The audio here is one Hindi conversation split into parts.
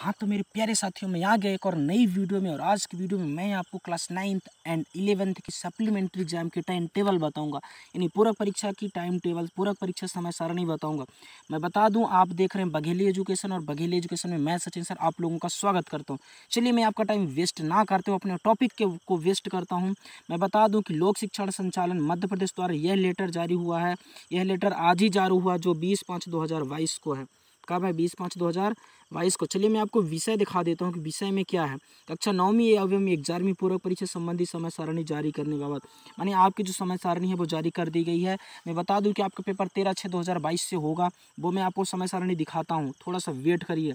हाँ तो मेरे प्यारे साथियों मैं आ गया एक और नई वीडियो में और आज की वीडियो में मैं आपको क्लास नाइन्थ एंड इलेवेंथ की सप्लीमेंट्री एग्जाम के टाइम टेबल बताऊंगा यानी पूरक परीक्षा की टाइम टेबल पूरक परीक्षा समय सारा नहीं बताऊंगा मैं बता दूं आप देख रहे हैं बघेली एजुकेशन और बघेली एजुकेशन में मैं सचिन सर आप लोगों का स्वागत करता हूँ चलिए मैं आपका टाइम वेस्ट ना करते हुए अपने टॉपिक के को वेस्ट करता हूँ मैं बता दूँ कि लोक शिक्षण संचालन मध्य प्रदेश द्वारा यह लेटर जारी हुआ है यह लेटर आज ही जारी हुआ जो बीस पाँच दो को है कब है बीस पाँच दो हज़ार बाईस को चलिए मैं आपको विषय दिखा देता हूँ कि विषय में क्या है कक्षा नौवीं एवं ग्यारहवीं पूर्वक परीक्षा संबंधी समय सारणी जारी करने के बाद मानी आपकी जो समय सारणी है वो जारी कर दी गई है मैं बता दूँ कि आपका पेपर तेरह छः दो से होगा वो मैं आपको समय सारणी दिखाता हूँ थोड़ा सा वेट करिए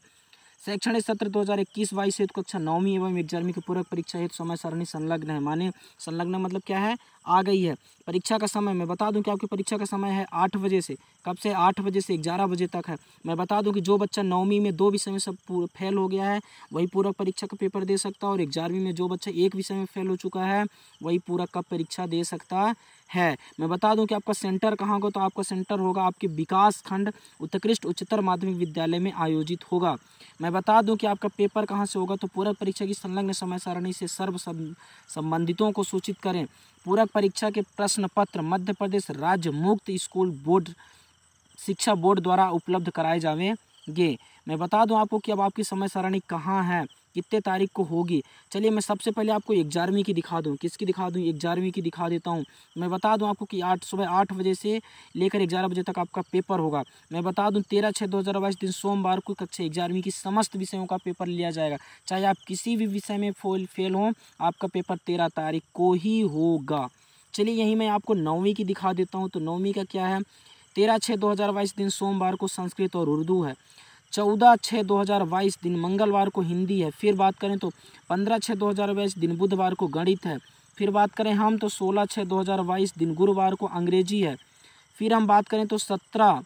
शैक्षणिक सत्र 2021 बाईस हेतु कक्षा नौवीं एवं ग्यारहवीं की पूरक परीक्षा हेतु समय सारणी संलग्न है माने संलग्न मतलब क्या है आ गई है परीक्षा का समय मैं बता दूं कि आपकी परीक्षा का समय है आठ बजे से कब से आठ बजे से ग्यारह बजे तक है मैं बता दूं कि जो बच्चा नौवीं में दो विषय में सब फेल हो गया है वही पूरक परीक्षा का पेपर दे सकता है और ग्यारहवीं में जो बच्चा एक विषय में फेल हो चुका है वही पूरक का परीक्षा दे सकता है मैं बता दूं कि आपका सेंटर कहाँ होगा तो आपका सेंटर होगा आपके विकास खंड उत्कृष्ट उच्चतर माध्यमिक विद्यालय में आयोजित होगा मैं बता दूं कि आपका पेपर कहाँ से होगा तो पूरक परीक्षा की संलग्न समय सारणी से सर्व संबंधितों को सूचित करें पूरक परीक्षा के प्रश्न पत्र मध्य प्रदेश राज्य मुक्त स्कूल बोर्ड शिक्षा बोर्ड द्वारा उपलब्ध कराए जाएंगे मैं बता दूं आपको कि अब आपकी समय सारणी कहाँ है कितने तारीख को होगी चलिए मैं सबसे पहले आपको ग्यारहवीं की दिखा दूँ किसकी दिखा दूँ ग्यारहवीं की दिखा देता हूँ मैं बता दूँ आपको कि आठ सुबह आठ बजे से लेकर ग्यारह बजे तक आपका पेपर होगा मैं बता दूँ तेरह छः दो हज़ार बाईस दिन सोमवार को कक्षा ग्यारहवीं की समस्त विषयों का पेपर लिया जाएगा चाहे आप किसी भी विषय में फोल फेल हों आपका पेपर तेरह तारीख को ही होगा चलिए यहीं मैं आपको नौवीं की दिखा देता हूँ तो नौवीं का क्या है तेरह छः दो हज़ार बाईस दिन सोमवार को संस्कृत और उर्दू है चौदह छः दो हज़ार बाईस दिन मंगलवार को हिंदी है फिर बात करें तो पंद्रह छः दो हज़ार बाईस दिन बुधवार को गणित है फिर बात करें हम तो सोलह छः दो हज़ार बाईस दिन गुरुवार को अंग्रेजी है फिर हम बात करें तो सत्रह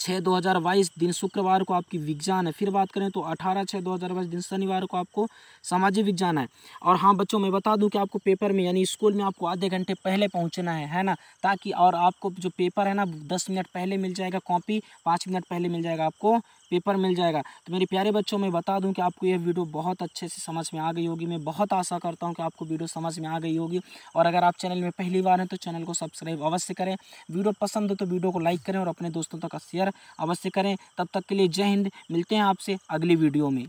छः दो हज़ार बाईस दिन शुक्रवार को आपकी विज्ञान है फिर बात करें तो अठारह छः दो हज़ार बाईस दिन शनिवार को आपको सामाजिक विज्ञान है और हाँ बच्चों मैं बता दूं कि आपको पेपर में यानी स्कूल में आपको आधे घंटे पहले पहुंचना है है ना ताकि और आपको जो पेपर है ना दस मिनट पहले मिल जाएगा कॉपी पाँच मिनट पहले मिल जाएगा आपको पेपर मिल जाएगा तो मेरे प्यारे बच्चों मैं बता दूं कि आपको यह वीडियो बहुत अच्छे से समझ में आ गई होगी मैं बहुत आशा करता हूं कि आपको वीडियो समझ में आ गई होगी और अगर आप चैनल में पहली बार हैं तो चैनल को सब्सक्राइब अवश्य करें वीडियो पसंद हो तो वीडियो को लाइक करें और अपने दोस्तों तक शेयर अवश्य करें तब तक के लिए जय हिंद मिलते हैं आपसे अगली वीडियो में